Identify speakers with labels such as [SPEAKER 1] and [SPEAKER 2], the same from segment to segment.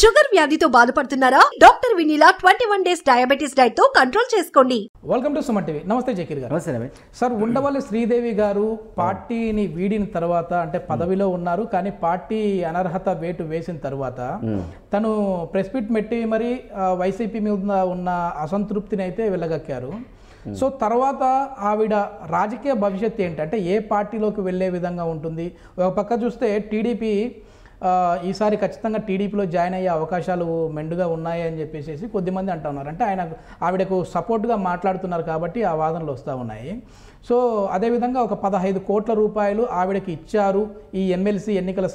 [SPEAKER 1] Sugar వ్యాధితో బాధపడుతున్నారా doctor Vineela twenty one days diabetes diet తో కంట్రోల్ చేసుకోండి
[SPEAKER 2] వెల్కమ్ టు సుమన్ టీవీ నమస్తే జకీర్ గారు నమస్తే సార్ ఉండవల్లి శ్రీదేవి గారు పార్టీని వీడిన తర్వాత అంటే పదవిలో ఉన్నారు కానీ పార్టీ అనర్హత వేటు వేసిన తర్వాత తను ప్రెస్ మీట్ మరి వైసీపీ మీద ఉన్న అసంతృప్తిని అయితే వెళ్ళగక్కారు సో తర్వాత ఆవిడ రాజకీయ భవిష్యత్ ఏంటంటే ఏ పార్టీలోకి వెళ్ళే విధంగా ఉంటుంది ఒక పక్క చూస్తే టీడీపీ ఈసారి ఖచ్చితంగా టీడీపీలో జాయిన్ అయ్యే అవకాశాలు మెండుగా ఉన్నాయని చెప్పేసి కొద్దిమంది అంటూ ఉన్నారు అంటే ఆయన ఆవిడకు సపోర్ట్గా మాట్లాడుతున్నారు కాబట్టి ఆ వాదనలు వస్తూ ఉన్నాయి సో అదేవిధంగా ఒక పదహైదు కోట్ల రూపాయలు ఆవిడకి ఇచ్చారు ఈ ఎమ్మెల్సీ ఎన్నికల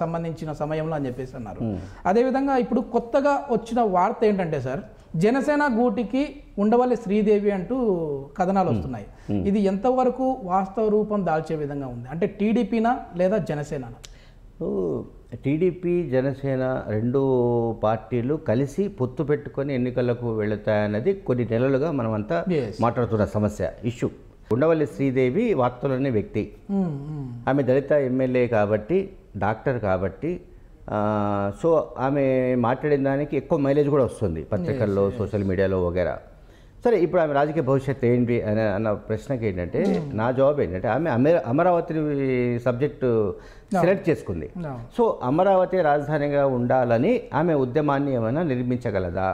[SPEAKER 2] సంబంధించిన సమయంలో అని చెప్పేసి అన్నారు అదేవిధంగా ఇప్పుడు కొత్తగా వచ్చిన వార్త ఏంటంటే సార్ జనసేన గూటికి ఉండవల్లి శ్రీదేవి అంటూ కథనాలు వస్తున్నాయి ఇది ఎంతవరకు వాస్తవ రూపం దాల్చే విధంగా ఉంది అంటే టీడీపీనా లేదా జనసేన
[SPEAKER 1] టీడీపీ జనసేన రెండు పార్టీలు కలిసి పొత్తు పెట్టుకొని ఎన్నికలకు వెళుతాయన్నది కొన్ని నెలలుగా మనం అంతా మాట్లాడుతున్న సమస్య ఇష్యూ ఉండవల్లి శ్రీదేవి వార్తలోనే వ్యక్తి hmm, hmm. ఆమె దళిత ఎమ్మెల్యే కాబట్టి డాక్టర్ కాబట్టి సో ఆమె మాట్లాడిన దానికి ఎక్కువ మైలేజ్ కూడా వస్తుంది పత్రికల్లో సోషల్ మీడియాలో వగేరా సరే ఇప్పుడు ఆమె రాజకీయ భవిష్యత్తు ఏంటి అని అన్న ప్రశ్నకి ఏంటంటే hmm. నా జవాబు ఏంటంటే ఆమె అమరావతి సబ్జెక్టు సెలెక్ట్ చేసుకుంది సో అమరావతి రాజధానిగా ఉండాలని ఆమె ఉద్యమాన్ని ఏమైనా నిర్మించగలదా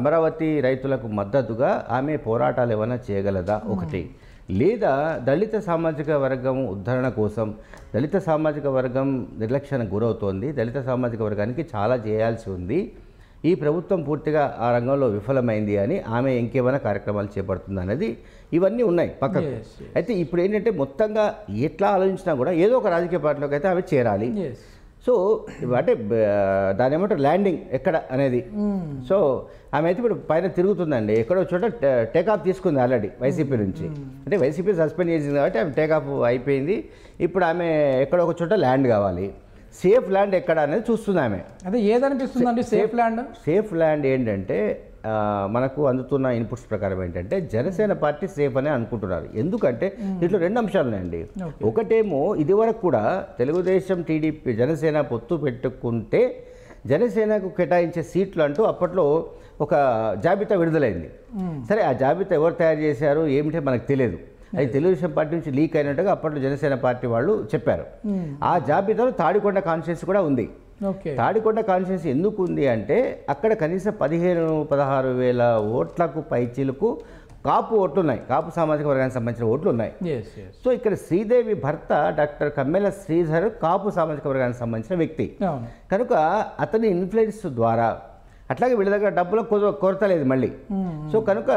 [SPEAKER 1] అమరావతి రైతులకు మద్దతుగా ఆమె పోరాటాలు ఏమైనా చేయగలదా hmm. ఒకటి లేదా దళిత సామాజిక వర్గం ఉద్ధరణ కోసం దళిత సామాజిక వర్గం నిర్లక్ష్యానికి గురవుతోంది దళిత సామాజిక వర్గానికి చాలా చేయాల్సి ఉంది ఈ ప్రభుత్వం పూర్తిగా ఆ రంగంలో విఫలమైంది అని ఆమె ఇంకేమైనా కార్యక్రమాలు చేపడుతుంది అనేది ఇవన్నీ ఉన్నాయి పక్కకు అయితే ఇప్పుడు ఏంటంటే మొత్తంగా ఎట్లా ఆలోచించినా కూడా ఏదో ఒక రాజకీయ పార్టీలోకి అయితే ఆమె చేరాలి సో అంటే దాని ఏమంటారు ల్యాండింగ్ ఎక్కడ అనేది hmm. సో ఆమె అయితే ఇప్పుడు పైన తిరుగుతుందండి ఎక్కడో చోట టేకాఫ్ తీసుకుంది ఆల్రెడీ వైసీపీ hmm. నుంచి hmm. అంటే వైసీపీ సస్పెండ్ చేసింది కాబట్టి ఆమె ఆఫ్ అయిపోయింది ఇప్పుడు ఆమె ఎక్కడో ఒక చోట ల్యాండ్ కావాలి సేఫ్ ల్యాండ్ ఎక్కడ అనేది చూస్తుంది ఆమె అదే ఏదనిపిస్తుంది అండి సేఫ్ ల్యాండ్ సేఫ్ ల్యాండ్ ఏంటంటే మనకు అందుతున్న ఇన్పుట్స్ ప్రకారం ఏంటంటే జనసేన పార్టీ సేఫ్ అనే అనుకుంటున్నారు ఎందుకంటే దీంట్లో రెండు అంశాలున్నాయండి ఒకటేమో ఇదివరకు కూడా తెలుగుదేశం టీడీపీ జనసేన పొత్తు పెట్టుకుంటే జనసేనకు కేటాయించే సీట్లు అంటూ అప్పట్లో ఒక జాబితా విడుదలైంది సరే ఆ జాబితా ఎవరు తయారు చేశారు ఏమిటో మనకు తెలియదు అది తెలుగుదేశం పార్టీ నుంచి లీక్ అయినట్టుగా అప్పట్లో జనసేన పార్టీ వాళ్ళు చెప్పారు hmm. ఆ జాబితాలో తాడికొండ కాన్షియన్స్ కూడా ఉంది తాడికొండ కాన్షియన్స్ ఎందుకు ఉంది అంటే అక్కడ కనీసం పదిహేను పదహారు వేల ఓట్లకు పైచీలకు కాపు ఓట్లు ఉన్నాయి కాపు సామాజిక వర్గానికి సంబంధించిన ఓట్లు ఉన్నాయి సో ఇక్కడ శ్రీదేవి భర్త డాక్టర్ కమ్మెల శ్రీధర్ కాపు సామాజిక వర్గానికి సంబంధించిన వ్యక్తి కనుక అతని ఇన్ఫ్లుయెన్స్ ద్వారా అట్లాగే వీళ్ళ దగ్గర డబ్బులకు కొరత లేదు మళ్ళీ hmm. సో కనుక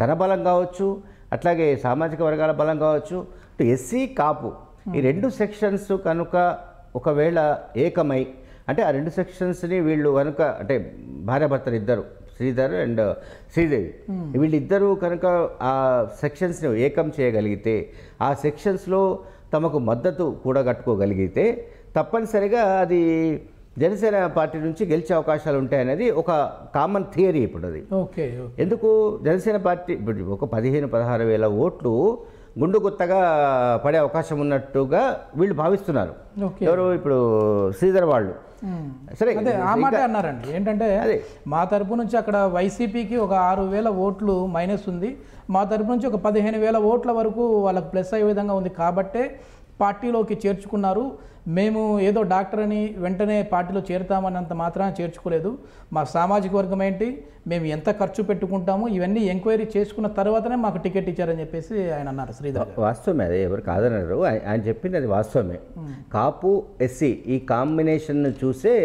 [SPEAKER 1] ధనబలం కావచ్చు అట్లాగే సామాజిక వర్గాల బలం కావచ్చు ఇటు ఎస్సీ కాపు ఈ hmm. రెండు సెక్షన్స్ కనుక ఒకవేళ ఏకమై అంటే ఆ రెండు సెక్షన్స్ని వీళ్ళు కనుక అంటే భార్యాభర్తలు ఇద్దరు శ్రీధర్ అండ్ శ్రీదేవి hmm. వీళ్ళిద్దరూ కనుక ఆ సెక్షన్స్ని ఏకం చేయగలిగితే ఆ సెక్షన్స్లో తమకు మద్దతు కూడా కట్టుకోగలిగితే తప్పనిసరిగా అది జనసేన పార్టీ నుంచి గెలిచే అవకాశాలు ఉంటాయనేది ఒక కామన్ థియరీ ఇప్పుడు అది ఓకే ఎందుకు జనసేన పార్టీ ఇప్పుడు ఒక పదిహేను పదహారు వేల ఓట్లు గుండు గుత్తగా పడే అవకాశం ఉన్నట్టుగా వీళ్ళు భావిస్తున్నారు ఎవరు ఇప్పుడు శ్రీధర్ వాళ్ళు సరే ఆ మాట
[SPEAKER 2] అన్నారండి ఏంటంటే మా తరపు నుంచి అక్కడ వైసీపీకి ఒక ఆరు వేల ఓట్లు మైనస్ ఉంది మా తరపు నుంచి ఒక పదిహేను వేల ఓట్ల వరకు వాళ్ళకి ప్లస్ అయ్యే విధంగా ఉంది కాబట్టే పార్టీలోకి చేర్చుకున్నారు మేము ఏదో డాక్టర్ అని వెంటనే పార్టీలో చేరుతామన్నంత మాత్రాన చేర్చుకోలేదు మా సామాజిక వర్గం ఏంటి మేము ఎంత ఖర్చు పెట్టుకుంటాము ఇవన్నీ ఎంక్వైరీ చేసుకున్న తర్వాతనే మాకు టికెట్ ఇచ్చారని చెప్పేసి ఆయన అన్నారు శ్రీధర్
[SPEAKER 1] వాస్తవమే అదే ఎవరు కాదన్నారు ఆయన చెప్పింది అది వాస్తవమే కాపు ఎస్సీ ఈ కాంబినేషన్ చూసే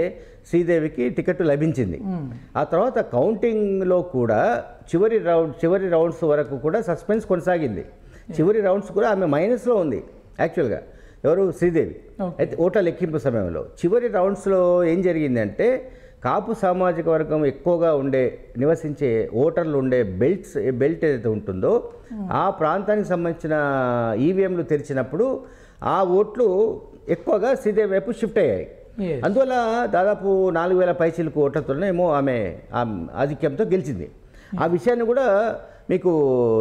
[SPEAKER 1] శ్రీదేవికి టికెట్ లభించింది ఆ తర్వాత కౌంటింగ్లో కూడా చివరి రౌండ్ చివరి రౌండ్స్ వరకు కూడా సస్పెన్స్ కొనసాగింది చివరి రౌండ్స్ కూడా ఆమె మైనస్లో ఉంది యాక్చువల్గా ఎవరు శ్రీదేవి అయితే ఓట్ల లెక్కింపు సమయంలో చివరి రౌండ్స్లో ఏం జరిగిందంటే కాపు సామాజిక వర్గం ఎక్కువగా ఉండే నివసించే ఓటర్లు ఉండే బెల్ట్స్ బెల్ట్ ఏదైతే ఉంటుందో hmm. ఆ ప్రాంతానికి సంబంధించిన ఈవీఎంలు తెరిచినప్పుడు ఆ ఓట్లు ఎక్కువగా శ్రీదేవి వైపు షిఫ్ట్ అయ్యాయి అందువల్ల దాదాపు నాలుగు వేల పైచీలకు ఓటర్తోనే ఏమో ఆమె ఆధిక్యంతో గెలిచింది hmm. ఆ విషయాన్ని కూడా మీకు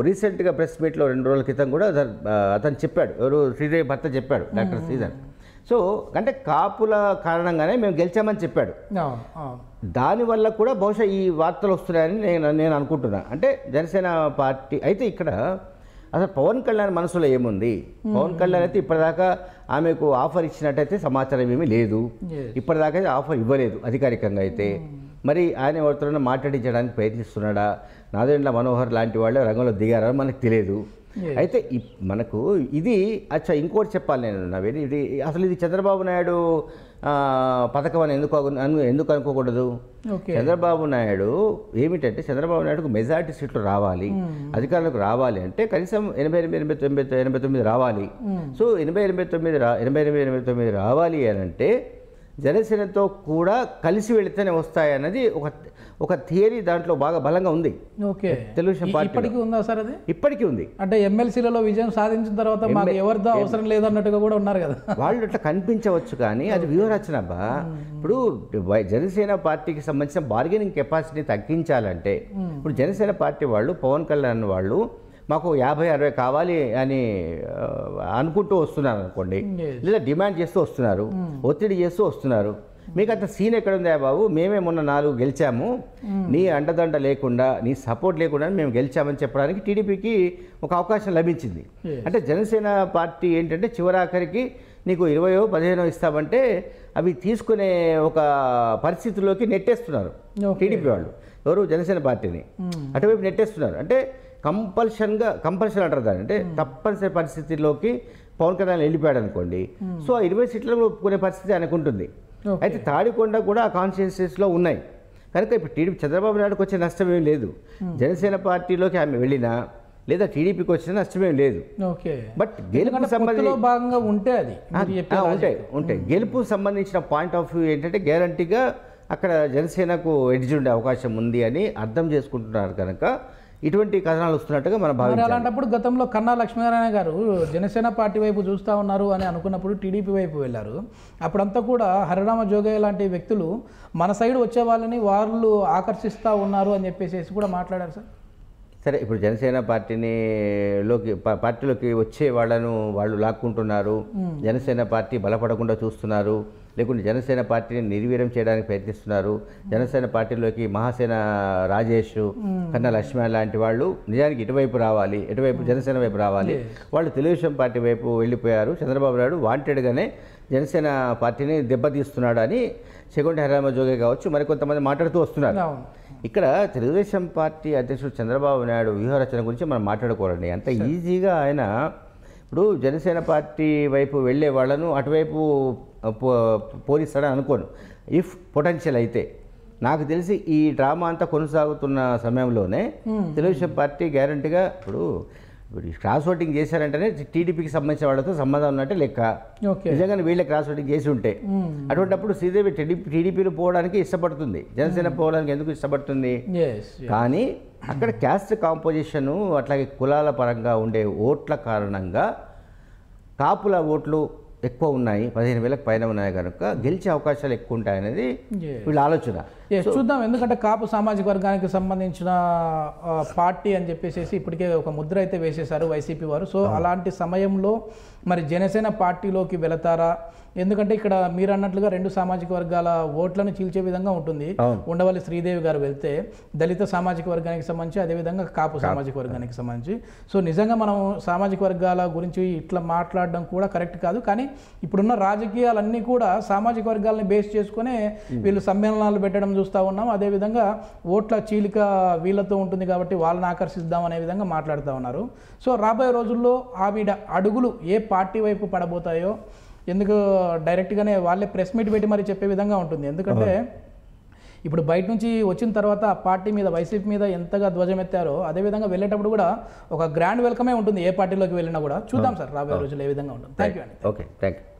[SPEAKER 1] రీసెంట్గా ప్రెస్ మీట్లో రెండు రోజుల క్రితం కూడా అతను చెప్పాడు ఎవరు శ్రీదేవి భర్త చెప్పాడు డాక్టర్ శ్రీధర్ సో అంటే కాపుల కారణంగానే మేము గెలిచామని చెప్పాడు దానివల్ల కూడా బహుశా ఈ వార్తలు వస్తున్నాయని నేను నేను అనుకుంటున్నాను అంటే జనసేన పార్టీ అయితే ఇక్కడ అసలు పవన్ కళ్యాణ్ మనసులో ఏముంది పవన్ కళ్యాణ్ అయితే ఇప్పటిదాకా ఆమెకు ఆఫర్ ఇచ్చినట్టయితే సమాచారం ఏమీ లేదు ఇప్పటిదాకా ఆఫర్ ఇవ్వలేదు అధికారికంగా అయితే మరి ఆయన ఎవరితోనైనా మాట్లాడించడానికి ప్రయత్నిస్తున్నాడా నాదేండ్ల మనోహర్ లాంటి వాళ్ళే రంగంలో దిగారని మనకు తెలియదు అయితే మనకు ఇది అచ్చా ఇంకోటి చెప్పాలి నేను నవేది ఇది అసలు ఇది చంద్రబాబు నాయుడు పథకం అని ఎందుకు ఎందుకు అనుకోకూడదు చంద్రబాబు నాయుడు ఏమిటంటే చంద్రబాబు నాయుడుకు మెజార్టీ సీట్లు రావాలి అధికారులకు రావాలి అంటే కనీసం ఎనభై ఎనిమిది ఎనభై తొమ్మిది ఎనభై తొమ్మిది రావాలి సో ఎనభై ఎనభై తొమ్మిది రా ఎనభై ఎనిమిది ఎనభై తొమ్మిది రావాలి అని అంటే జనసేనతో కూడా కలిసి వెళితేనే వస్తాయన్నది ఒక ఒక థియరీ దాంట్లో బాగా బలంగా ఉంది
[SPEAKER 2] ఓకే తెలుగుదేశం పార్టీ ఇప్పటికీ ఉందా
[SPEAKER 1] సార్ అది ఇప్పటికీ ఉంది
[SPEAKER 2] అంటే ఎమ్మెల్సీలలో విజయం సాధించిన తర్వాత మాకు ఎవరిదో అవసరం
[SPEAKER 1] లేదన్నట్టుగా కూడా ఉన్నారు కదా వాళ్ళు అట్లా కనిపించవచ్చు కానీ అది వ్యూహరచన బా ఇప్పుడు జనసేన పార్టీకి సంబంధించిన బార్గెనింగ్ కెపాసిటీ తగ్గించాలంటే ఇప్పుడు జనసేన పార్టీ వాళ్ళు పవన్ కళ్యాణ్ వాళ్ళు మాకు యాభై అరవై కావాలి అని అనుకుంటూ వస్తున్నారు అనుకోండి లేదా డిమాండ్ చేస్తూ వస్తున్నారు hmm. ఒత్తిడి చేస్తూ వస్తున్నారు మీకు అంత సీన్ ఎక్కడుందా బాబు మేమే మొన్న నాలుగు గెలిచాము hmm. నీ అండదండ లేకుండా నీ సపోర్ట్ లేకుండా మేము గెలిచామని చెప్పడానికి టీడీపీకి ఒక అవకాశం లభించింది అంటే జనసేన పార్టీ ఏంటంటే చివరాఖరికి నీకు ఇరవయో పదిహేనో ఇస్తామంటే అవి తీసుకునే ఒక పరిస్థితిలోకి నెట్టేస్తున్నారు టీడీపీ వాళ్ళు ఎవరు జనసేన పార్టీని hmm. అటువైపు నెట్టేస్తున్నారు అంటే కంపల్షన్గా కంపల్షన్ అంటారు దాని అంటే తప్పనిసరి పరిస్థితిలోకి పవన్ కళ్యాణ్ వెళ్ళిపోయాడు అనుకోండి సో ఆ ఇరవై సీట్లను ఒప్పుకునే పరిస్థితి ఆయనకు ఉంటుంది అయితే తాడికొండ కూడా ఆ కాన్స్టిట్యున్సీస్లో ఉన్నాయి కనుక ఇప్పుడు టీడీపీ చంద్రబాబు నాయుడుకు వచ్చే నష్టం ఏం లేదు జనసేన పార్టీలోకి ఆమె వెళ్ళినా లేదా టీడీపీకి వచ్చిన నష్టమేం లేదు
[SPEAKER 2] బట్ గెలుపు భాగంగా ఉంటే అది ఉంటాయి
[SPEAKER 1] ఉంటాయి గెలుపు సంబంధించిన పాయింట్ ఆఫ్ వ్యూ ఏంటంటే గ్యారంటీగా అక్కడ జనసేనకు ఎడ్జ్ ఉండే అవకాశం ఉంది అని అర్థం చేసుకుంటున్నారు కనుక ఇటువంటి కథనాలు వస్తున్నట్టుగా మనం భావించాలి అలాంటప్పుడు
[SPEAKER 2] గతంలో కన్నా లక్ష్మీనారాయణ గారు జనసేన పార్టీ వైపు చూస్తూ ఉన్నారు అని అనుకున్నప్పుడు టీడీపీ వైపు వెళ్ళారు అప్పుడంతా కూడా హరిరామ జోగయ్య లాంటి వ్యక్తులు మన సైడ్ వచ్చే వాళ్ళని వాళ్ళు ఆకర్షిస్తూ ఉన్నారు అని చెప్పేసి కూడా మాట్లాడారు సార్
[SPEAKER 1] సరే ఇప్పుడు జనసేన పార్టీని లోకి పార్టీలోకి వచ్చే వాళ్ళను వాళ్ళు లాక్కుంటున్నారు జనసేన పార్టీ బలపడకుండా చూస్తున్నారు లేకుంటే జనసేన పార్టీని నిర్వీర్యం చేయడానికి ప్రయత్నిస్తున్నారు జనసేన పార్టీలోకి మహాసేన రాజేష్ కన్నా లక్ష్మణ లాంటి వాళ్ళు నిజానికి ఇటువైపు రావాలి ఇటువైపు జనసేన వైపు రావాలి వాళ్ళు తెలుగుదేశం పార్టీ వైపు వెళ్ళిపోయారు చంద్రబాబు నాయుడు వాంటెడ్గానే జనసేన పార్టీని దెబ్బతీస్తున్నాడు అని సెకండ్ హరామ జోగే కావచ్చు మరికొంతమంది మాట్లాడుతూ వస్తున్నారు ఇక్కడ తెలుగుదేశం పార్టీ అధ్యక్షుడు చంద్రబాబు నాయుడు వ్యూహరచన గురించి మనం మాట్లాడుకోవాలండి అంత ఈజీగా ఆయన ఇప్పుడు జనసేన పార్టీ వైపు వెళ్ళే వాళ్ళను అటువైపు పోలిస్తాడని అనుకోను ఇఫ్ పొటెన్షియల్ అయితే నాకు తెలిసి ఈ డ్రామా అంతా కొనసాగుతున్న సమయంలోనే తెలుగుదేశం పార్టీ గ్యారంటీగా ఇప్పుడు ఇప్పుడు క్రాస్ ఓటింగ్ చేశారంటేనే టీడీపీకి సంబంధించిన వాళ్ళతో సంబంధం ఉన్నట్టే లెక్క నిజంగా వీళ్ళే క్రాస్ ఓటింగ్ చేసి ఉంటే అటువంటిప్పుడు శ్రీదేవి టీడీపీలో పోవడానికి ఇష్టపడుతుంది జనసేన పోవడానికి ఎందుకు ఇష్టపడుతుంది కానీ అక్కడ క్యాస్ట్ కాంపోజిషను అట్లాగే కులాల పరంగా ఉండే ఓట్ల కారణంగా కాపుల ఓట్లు ఎక్కువ ఉన్నాయి పదిహేను వేలకు పైన ఉన్నాయి కనుక గెలిచే అవకాశాలు ఎక్కువ ఉంటాయనేది వీళ్ళ ఆలోచన
[SPEAKER 2] చూద్దాం ఎందుకంటే కాపు సామాజిక వర్గానికి సంబంధించిన పార్టీ అని చెప్పేసి ఇప్పటికే ఒక ముద్ర అయితే వేసేశారు వైసీపీ వారు సో అలాంటి సమయంలో మరి జనసేన పార్టీలోకి వెళతారా ఎందుకంటే ఇక్కడ మీరు అన్నట్లుగా రెండు సామాజిక వర్గాల ఓట్లను చీల్చే విధంగా ఉంటుంది ఉండవల్లి శ్రీదేవి గారు వెళ్తే దళిత సామాజిక వర్గానికి సంబంధించి అదేవిధంగా కాపు సామాజిక వర్గానికి సంబంధించి సో నిజంగా మనం సామాజిక వర్గాల గురించి ఇట్లా మాట్లాడడం కూడా కరెక్ట్ కాదు కానీ ఇప్పుడున్న రాజకీయాలన్నీ కూడా సామాజిక వర్గాలను బేస్ చేసుకునే వీళ్ళు సమ్మేళనాలు పెట్టడం చూస్తూ ఉన్నాం అదేవిధంగా ఓట్ల చీలిక వీళ్ళతో ఉంటుంది కాబట్టి వాళ్ళని ఆకర్షిద్దాం అనే విధంగా మాట్లాడుతూ ఉన్నారు సో రాబోయే రోజుల్లో ఆవిడ అడుగులు ఏ పార్టీ వైపు పడబోతాయో ఎందుకు డైరెక్ట్గానే వాళ్ళే ప్రెస్ మీట్ పెట్టి మరి చెప్పే విధంగా ఉంటుంది ఎందుకంటే ఇప్పుడు బయట నుంచి వచ్చిన తర్వాత పార్టీ మీద వైసీపీ మీద ఎంతగా ధ్వజమెత్తారో అదేవిధంగా వెళ్ళేటప్పుడు కూడా ఒక గ్రాండ్ వెల్కమే ఉంటుంది ఏ పార్టీలోకి వెళ్ళినా కూడా చూద్దాం సార్ రాబోయే రోజులు ఏ విధంగా ఉంటుంది థ్యాంక్ యూ అండి
[SPEAKER 1] ఓకే థ్యాంక్ యూ